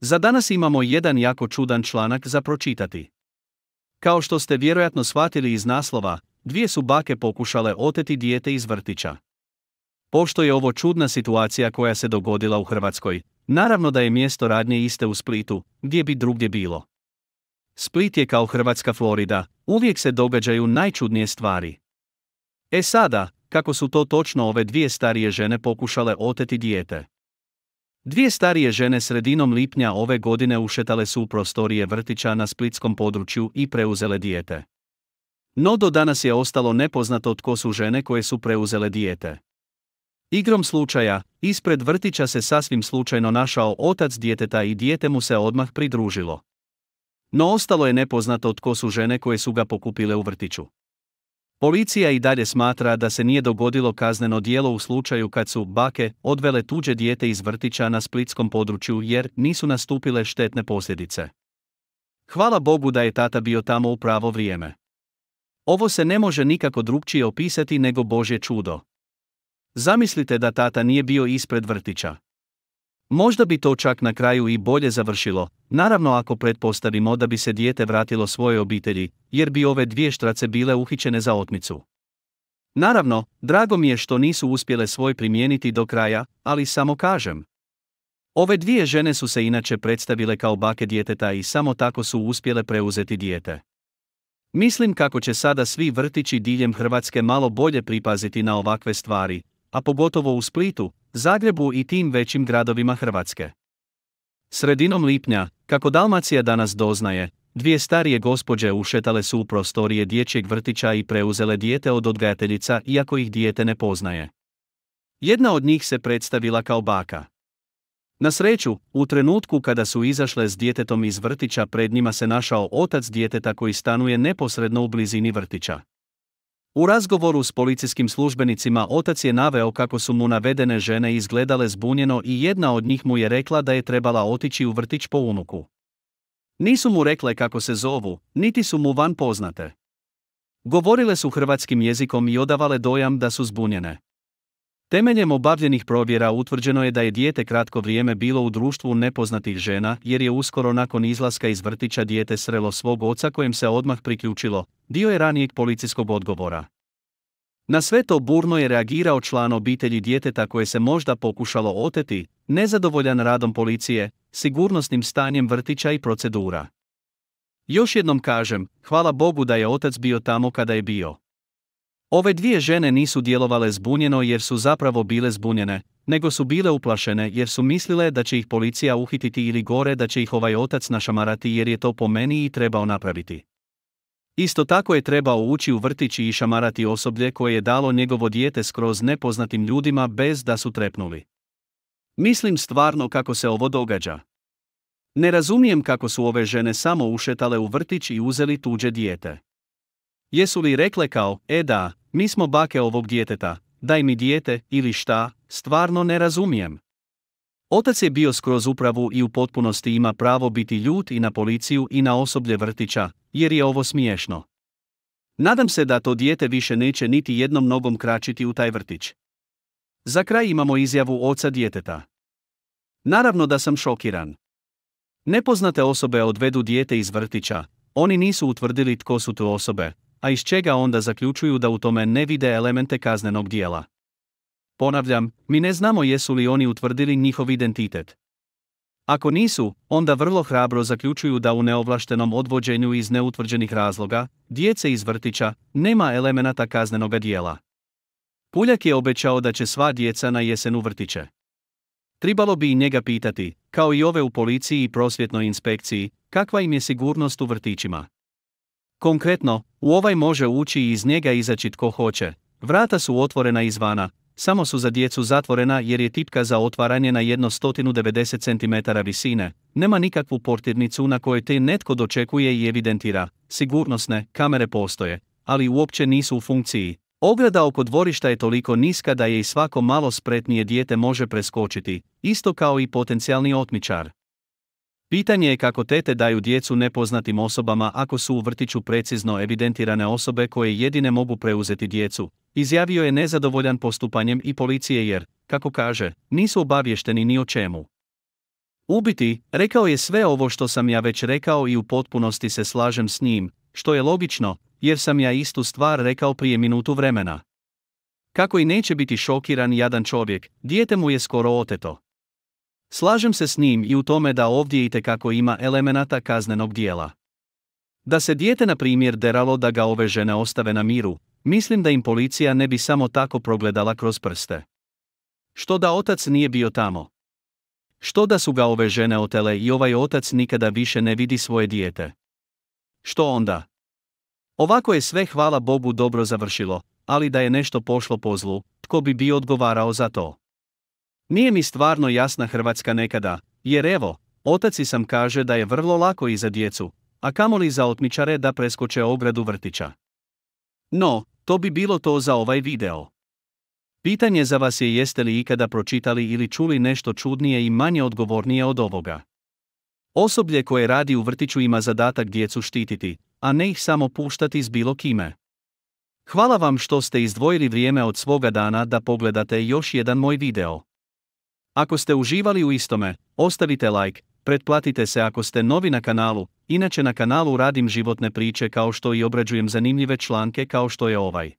Za danas imamo jedan jako čudan članak za pročitati. Kao što ste vjerojatno shvatili iz naslova, dvije su bake pokušale oteti dijete iz vrtića. Pošto je ovo čudna situacija koja se dogodila u Hrvatskoj, naravno da je mjesto radnje iste u Splitu, gdje bi drugdje bilo. Split je kao Hrvatska Florida, uvijek se događaju najčudnije stvari. E sada, kako su to točno ove dvije starije žene pokušale oteti dijete? Dvije starije žene sredinom lipnja ove godine ušetale su u prostorije vrtića na splitskom području i preuzele dijete. No do danas je ostalo nepoznato tko su žene koje su preuzele dijete. Igrom slučaja, ispred vrtića se sasvim slučajno našao otac djeteta i dijete mu se odmah pridružilo. No ostalo je nepoznato tko su žene koje su ga pokupile u vrtiću. Policija i dalje smatra da se nije dogodilo kazneno dijelo u slučaju kad su bake odvele tuđe dijete iz vrtića na splitskom području jer nisu nastupile štetne posljedice. Hvala Bogu da je tata bio tamo u pravo vrijeme. Ovo se ne može nikako drugčije opisati nego Božje čudo. Zamislite da tata nije bio ispred vrtića. Možda bi to čak na kraju i bolje završilo, naravno ako pretpostavimo da bi se dijete vratilo svoje obitelji, jer bi ove dvije štrace bile uhićene za otmicu. Naravno, drago mi je što nisu uspjele svoj primijeniti do kraja, ali samo kažem. Ove dvije žene su se inače predstavile kao bake djeteta i samo tako su uspjele preuzeti dijete. Mislim kako će sada svi vrtići diljem Hrvatske malo bolje pripaziti na ovakve stvari, a pogotovo u Splitu, Zagrebu i tim većim gradovima Hrvatske. Sredinom lipnja, kako Dalmacija danas doznaje, dvije starije gospođe ušetale su u prostorije dječjeg vrtića i preuzele dijete od odgajateljica iako ih dijete ne poznaje. Jedna od njih se predstavila kao baka. Na sreću, u trenutku kada su izašle s djetetom iz vrtića pred njima se našao otac djeteta koji stanuje neposredno u blizini vrtića. U razgovoru s policijskim službenicima otac je naveo kako su mu navedene žene izgledale zbunjeno i jedna od njih mu je rekla da je trebala otići u vrtić po unuku. Nisu mu rekle kako se zovu, niti su mu van poznate. Govorile su hrvatskim jezikom i odavale dojam da su zbunjene. Temeljem obavljenih provjera utvrđeno je da je dijete kratko vrijeme bilo u društvu nepoznatih žena jer je uskoro nakon izlaska iz vrtića dijete srelo svog oca kojem se odmah priključilo, dio je ranijeg policijskog odgovora. Na sve to burno je reagirao član obitelji djeteta koje se možda pokušalo oteti, nezadovoljan radom policije, sigurnosnim stanjem vrtića i procedura. Još jednom kažem, hvala Bogu da je otac bio tamo kada je bio. Ove dvije žene nisu djelovale zbunjeno jer su zapravo bile zbunjene, nego su bile uplašene jer su mislile da će ih policija uhititi ili gore da će ih ovaj otac našamarati jer je to po meni i trebao napraviti. Isto tako je trebao ući u vrtić i šamarati osoblje koje je dalo njegovo dijete skroz nepoznatim ljudima bez da su trepnuli. Mislim stvarno kako se ovo događa. Ne razumijem kako su ove žene samo ušetale u vrtić i uzeli tuđe dijete. Jesu li rekle kao, e da, mi smo bake ovog djeteta, daj mi dijete, ili šta, stvarno ne razumijem. Otac je bio skroz upravu i u potpunosti ima pravo biti ljut i na policiju i na osoblje vrtića, jer je ovo smiješno. Nadam se da to dijete više neće niti jednom nogom kračiti u taj vrtić. Za kraj imamo izjavu oca djeteta. Naravno da sam šokiran. Nepoznate osobe odvedu dijete iz vrtića, oni nisu utvrdili tko su tu osobe, a iz čega onda zaključuju da u tome ne vide elemente kaznenog dijela. Ponavljam, mi ne znamo jesu li oni utvrdili njihov identitet. Ako nisu, onda vrlo hrabro zaključuju da u neovlaštenom odvođenju iz neutvrđenih razloga, djece iz vrtića, nema elemenata kaznenoga dijela. Puljak je obećao da će sva djeca na jesen vrtiće. Tribalo bi i njega pitati, kao i ove u policiji i prosvjetnoj inspekciji, kakva im je sigurnost u vrtićima. Konkretno, u ovaj može ući i iz njega izaći tko hoće. Vrata su otvorena izvana, samo su za djecu zatvorena jer je tipka za otvaranje na 190 cm visine. Nema nikakvu portirnicu na kojoj te netko dočekuje i evidentira. Sigurnosne kamere postoje, ali uopće nisu u funkciji. Ograda oko dvorišta je toliko niska da je i svako malo spretnije dijete može preskočiti, isto kao i potencijalni otmičar. Pitanje je kako tete daju djecu nepoznatim osobama ako su u vrtiću precizno evidentirane osobe koje jedine mogu preuzeti djecu, izjavio je nezadovoljan postupanjem i policije jer, kako kaže, nisu obavješteni ni o čemu. Ubiti, rekao je sve ovo što sam ja već rekao i u potpunosti se slažem s njim, što je logično, jer sam ja istu stvar rekao prije minutu vremena. Kako i neće biti šokiran jadan čovjek, dijete mu je skoro oteto. Slažem se s njim i u tome da ovdje kako ima elemenata kaznenog dijela. Da se dijete na primjer deralo da ga ove žene ostave na miru, mislim da im policija ne bi samo tako progledala kroz prste. Što da otac nije bio tamo? Što da su ga ove žene otele i ovaj otac nikada više ne vidi svoje dijete? Što onda? Ovako je sve hvala Bogu dobro završilo, ali da je nešto pošlo po zlu, tko bi bio odgovarao za to? Nije mi stvarno jasna Hrvatska nekada, jer evo, otac sam kaže da je vrlo lako i za djecu, a kamoli za otmičare da preskoče ogradu vrtića. No, to bi bilo to za ovaj video. Pitanje za vas je jeste li ikada pročitali ili čuli nešto čudnije i manje odgovornije od ovoga. Osoblje koje radi u vrtiću ima zadatak djecu štititi, a ne ih samo puštati s bilo kime. Hvala vam što ste izdvojili vrijeme od svoga dana da pogledate još jedan moj video. Ako ste uživali u istome, ostavite like, pretplatite se ako ste novi na kanalu, inače na kanalu radim životne priče kao što i obrađujem zanimljive članke kao što je ovaj.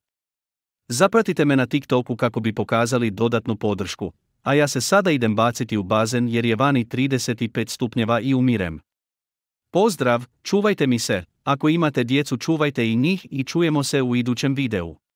Zapratite me na TikToku kako bi pokazali dodatnu podršku, a ja se sada idem baciti u bazen jer je vani 35 stupnjeva i umirem. Pozdrav, čuvajte mi se, ako imate djecu čuvajte i njih i čujemo se u idućem videu.